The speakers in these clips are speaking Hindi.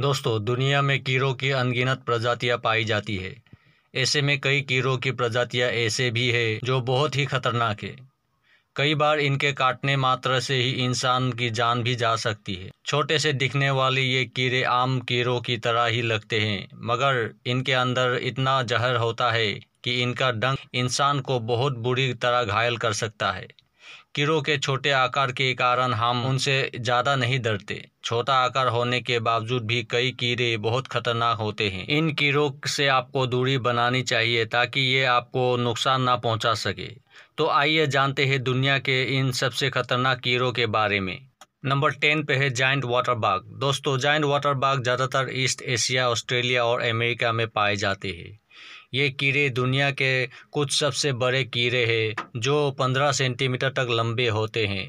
दोस्तों दुनिया में कीड़ों की अनगिनत प्रजातियां पाई जाती है ऐसे में कई कीड़ों की प्रजातियां ऐसे भी है जो बहुत ही खतरनाक है कई बार इनके काटने मात्र से ही इंसान की जान भी जा सकती है छोटे से दिखने वाले ये कीड़े आम कीड़ों की तरह ही लगते हैं मगर इनके अंदर इतना जहर होता है कि इनका डंक इंसान को बहुत बुरी तरह घायल कर सकता है कीड़ों के छोटे आकार के कारण हम उनसे ज़्यादा नहीं डरते छोटा आकार होने के बावजूद भी कई कीड़े बहुत खतरनाक होते हैं इन कीड़ों से आपको दूरी बनानी चाहिए ताकि ये आपको नुकसान ना पहुंचा सके तो आइए जानते हैं दुनिया के इन सबसे खतरनाक कीड़ों के बारे में नंबर टेन पे है जाइंट वाटर बाग दोस्तों जाइंट वाटर बाग ज़्यादातर ईस्ट एशिया ऑस्ट्रेलिया और अमेरिका में पाए जाते हैं ये कीड़े दुनिया के कुछ सबसे बड़े कीड़े हैं जो 15 सेंटीमीटर तक लंबे होते हैं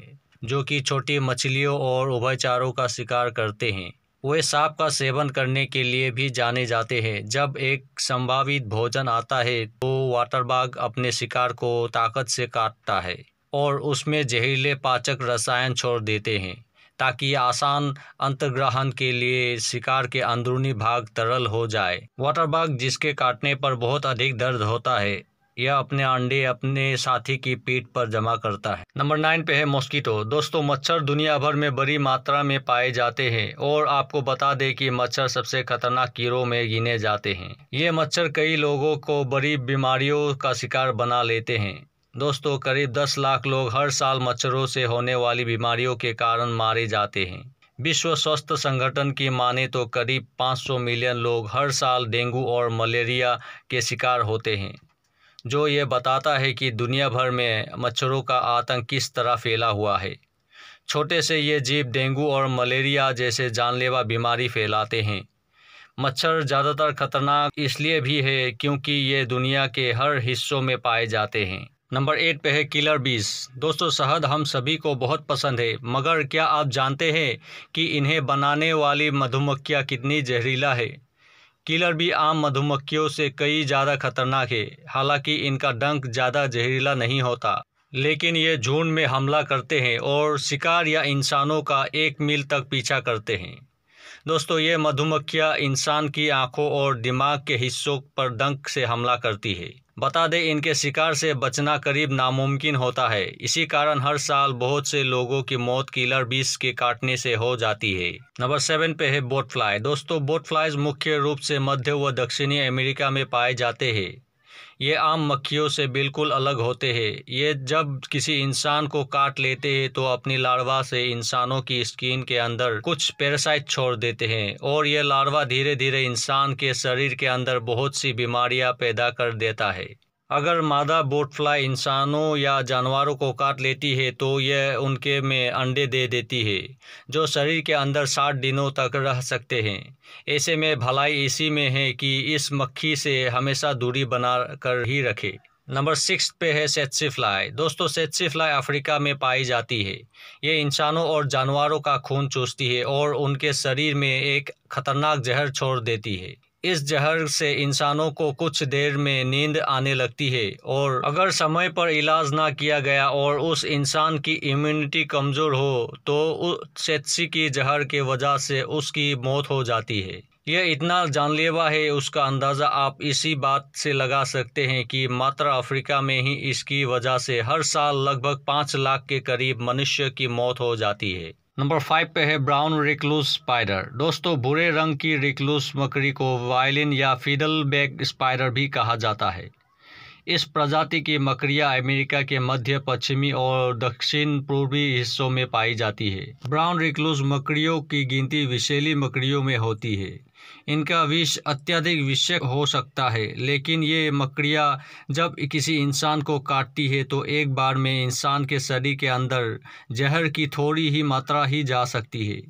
जो कि छोटी मछलियों और उभयचारों का शिकार करते हैं वे सांप का सेवन करने के लिए भी जाने जाते हैं जब एक संभावित भोजन आता है तो बाग अपने शिकार को ताकत से काटता है और उसमें जहरीले पाचक रसायन छोड़ देते हैं ताकि आसान अंतर्ग्रहण के लिए शिकार के अंदरूनी भाग तरल हो जाए वाटर बाग जिसके काटने पर बहुत अधिक दर्द होता है यह अपने अंडे अपने साथी की पीठ पर जमा करता है नंबर नाइन पे है मॉस्किटो दोस्तों मच्छर दुनिया भर में बड़ी मात्रा में पाए जाते हैं और आपको बता दें कि मच्छर सबसे खतरनाक कीड़ों में गिने जाते हैं ये मच्छर कई लोगों को बड़ी बीमारियों का शिकार बना लेते हैं दोस्तों करीब 10 लाख लोग हर साल मच्छरों से होने वाली बीमारियों के कारण मारे जाते हैं विश्व स्वास्थ्य संगठन की माने तो करीब 500 मिलियन लोग हर साल डेंगू और मलेरिया के शिकार होते हैं जो ये बताता है कि दुनिया भर में मच्छरों का आतंक किस तरह फैला हुआ है छोटे से ये जीव डेंगू और मलेरिया जैसे जानलेवा बीमारी फैलाते हैं मच्छर ज़्यादातर खतरनाक इसलिए भी है क्योंकि ये दुनिया के हर हिस्सों में पाए जाते हैं नंबर एट पे है किलर बीज दोस्तों शहद हम सभी को बहुत पसंद है मगर क्या आप जानते हैं कि इन्हें बनाने वाली मधुमक्खियाँ कितनी जहरीला है किलर भी आम मधुमक्खियों से कई ज़्यादा खतरनाक है हालांकि इनका डंक ज़्यादा जहरीला नहीं होता लेकिन ये झुंड में हमला करते हैं और शिकार या इंसानों का एक मील तक पीछा करते हैं दोस्तों ये मधुमक्खियाँ इंसान की आँखों और दिमाग के हिस्सों पर डंक से हमला करती है बता दें इनके शिकार से बचना करीब नामुमकिन होता है इसी कारण हर साल बहुत से लोगों की मौत किलर बीस के काटने से हो जाती है नंबर सेवन पे है बोट फ्लाई दोस्तों बोट मुख्य रूप से मध्य व दक्षिणी अमेरिका में पाए जाते हैं ये आम मक्खियों से बिल्कुल अलग होते हैं ये जब किसी इंसान को काट लेते हैं तो अपनी लार्वा से इंसानों की स्किन के अंदर कुछ पेरासाइट छोड़ देते हैं और ये लार्वा धीरे धीरे इंसान के शरीर के अंदर बहुत सी बीमारियां पैदा कर देता है अगर मादा बोटफ्लाई इंसानों या जानवरों को काट लेती है तो यह उनके में अंडे दे देती है जो शरीर के अंदर साठ दिनों तक रह सकते हैं ऐसे में भलाई इसी में है कि इस मक्खी से हमेशा दूरी बना कर ही रखें नंबर सिक्स पे है सेत्सी फ्लाई दोस्तों सेत्सी फ्लाई अफ्रीका में पाई जाती है ये इंसानों और जानवरों का खून चूसती है और उनके शरीर में एक खतरनाक जहर छोड़ देती है इस जहर से इंसानों को कुछ देर में नींद आने लगती है और अगर समय पर इलाज ना किया गया और उस इंसान की इम्यूनिटी कमज़ोर हो तो सेत्सी की जहर के वजह से उसकी मौत हो जाती है यह इतना जानलेवा है उसका अंदाज़ा आप इसी बात से लगा सकते हैं कि मात्र अफ्रीका में ही इसकी वजह से हर साल लगभग पाँच लाख के करीब मनुष्य की मौत हो जाती है नंबर फाइव पे है ब्राउन रिक्लूस स्पाइडर दोस्तों भूरे रंग की रिक्लूस मकड़ी को वायलिन या फीडल बैग स्पाइडर भी कहा जाता है इस प्रजाति की मकड़ियाँ अमेरिका के मध्य पश्चिमी और दक्षिण पूर्वी हिस्सों में पाई जाती है ब्राउन रिक्लूस मकड़ियों की गिनती विशेली मकड़ियों में होती है इनका विष अत्यधिक विषय हो सकता है लेकिन ये मकड़ियाँ जब किसी इंसान को काटती है तो एक बार में इंसान के शरीर के अंदर जहर की थोड़ी ही मात्रा ही जा सकती है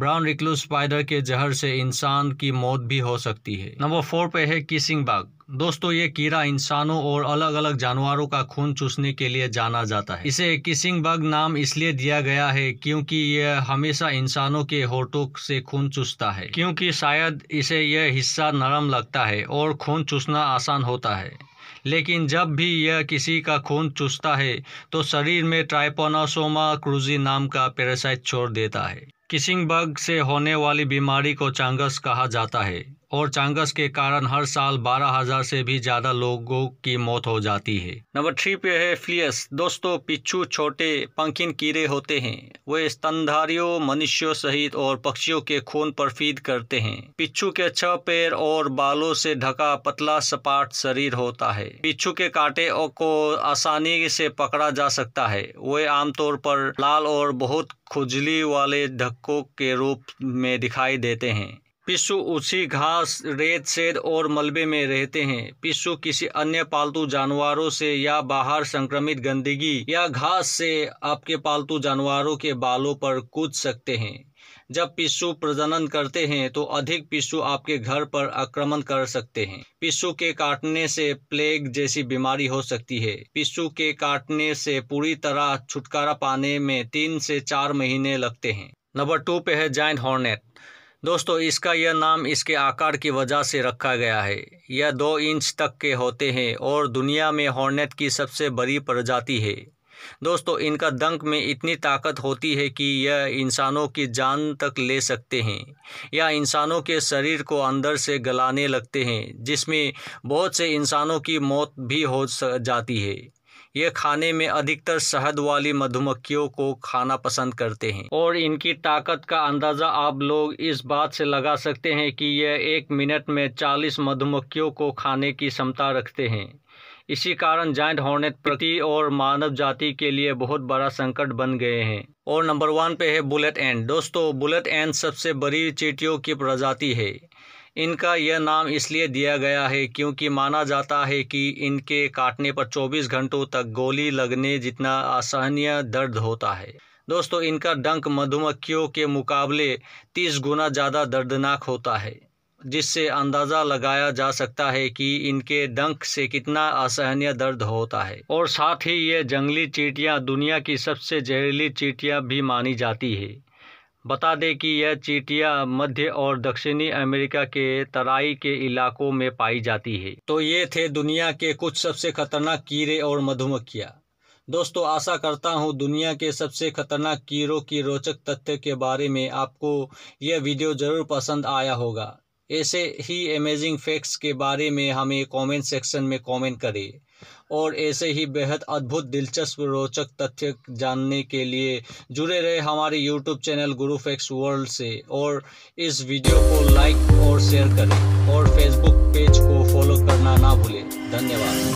ब्राउन रिक्लूज स्पाइडर के जहर से इंसान की मौत भी हो सकती है नंबर फोर पे है किसिंग बाग दोस्तों ये कीड़ा इंसानों और अलग अलग जानवरों का खून चूसने के लिए जाना जाता है इसे किसिंग बग नाम इसलिए दिया गया है क्योंकि यह हमेशा इंसानों के होठों से खून चूसता है क्योंकि शायद इसे यह हिस्सा नरम लगता है और खून चूसना आसान होता है लेकिन जब भी यह किसी का खून चूसता है तो शरीर में ट्राइपोनासोमा क्रूजी नाम का पेरासाइट छोड़ देता है किसिंग बग से होने वाली बीमारी को चांगस कहा जाता है और चांगस के कारण हर साल 12,000 से भी ज़्यादा लोगों की मौत हो जाती है नंबर थ्री पे है फ्लियस दोस्तों पिच्छू छोटे पंखिन कीड़े होते हैं वे स्तनधारियों मनुष्यों सहित और पक्षियों के खून पर फीद करते हैं पिच्छू के छह पैर और बालों से ढका पतला सपाट शरीर होता है पिच्छू के कांटे को आसानी से पकड़ा जा सकता है वे आमतौर पर लाल और बहुत खुजली वाले धक्कों के रूप में दिखाई देते हैं पिस्सू उसी घास रेत शेद और मलबे में रहते हैं पिस्सू किसी अन्य पालतू जानवरों से या बाहर संक्रमित गंदगी या घास से आपके पालतू जानवरों के बालों पर कूद सकते हैं जब पिस्सू प्रजनन करते हैं तो अधिक पिस्सू आपके घर पर आक्रमण कर सकते हैं पिस्सू के काटने से प्लेग जैसी बीमारी हो सकती है पिस्सू के काटने से पूरी तरह छुटकारा पाने में तीन से चार महीने लगते हैं नंबर टू पे है जाइंट हॉर्नेट दोस्तों इसका यह नाम इसके आकार की वजह से रखा गया है यह दो इंच तक के होते हैं और दुनिया में हॉर्नेट की सबसे बड़ी प्रजाति है दोस्तों इनका दंक में इतनी ताकत होती है कि यह इंसानों की जान तक ले सकते हैं या इंसानों के शरीर को अंदर से गलाने लगते हैं जिसमें बहुत से इंसानों की मौत भी हो जाती है ये खाने में अधिकतर शहद वाली मधुमक्खियों को खाना पसंद करते हैं और इनकी ताकत का अंदाज़ा आप लोग इस बात से लगा सकते हैं कि यह एक मिनट में चालीस मधुमक्खियों को खाने की क्षमता रखते हैं इसी कारण जॉइंट हॉर्नेट प्रति और मानव जाति के लिए बहुत बड़ा संकट बन गए हैं और नंबर वन पे है बुलेट एंड दोस्तों बुलेट एंड सबसे बड़ी चीटियों की प्रजाति है इनका यह नाम इसलिए दिया गया है क्योंकि माना जाता है कि इनके काटने पर 24 घंटों तक गोली लगने जितना असहनीय दर्द होता है दोस्तों इनका डंक मधुमक्खियों के मुकाबले 30 गुना ज़्यादा दर्दनाक होता है जिससे अंदाज़ा लगाया जा सकता है कि इनके डंक से कितना असहनीय दर्द होता है और साथ ही ये जंगली चीटियाँ दुनिया की सबसे जहरीली चीटियाँ भी मानी जाती है बता दें कि यह चीटियाँ मध्य और दक्षिणी अमेरिका के तराई के इलाकों में पाई जाती है तो ये थे दुनिया के कुछ सबसे खतरनाक कीड़े और मधुमक्खियाँ दोस्तों आशा करता हूँ दुनिया के सबसे खतरनाक कीड़ों की रोचक तथ्य के बारे में आपको यह वीडियो ज़रूर पसंद आया होगा ऐसे ही अमेजिंग फैक्ट्स के बारे में हमें कमेंट सेक्शन में कमेंट करें और ऐसे ही बेहद अद्भुत दिलचस्प रोचक तथ्य जानने के लिए जुड़े रहे हमारे YouTube channel Guru facts world से और इस वीडियो को लाइक और शेयर करें और फेसबुक पेज को फॉलो करना ना भूलें धन्यवाद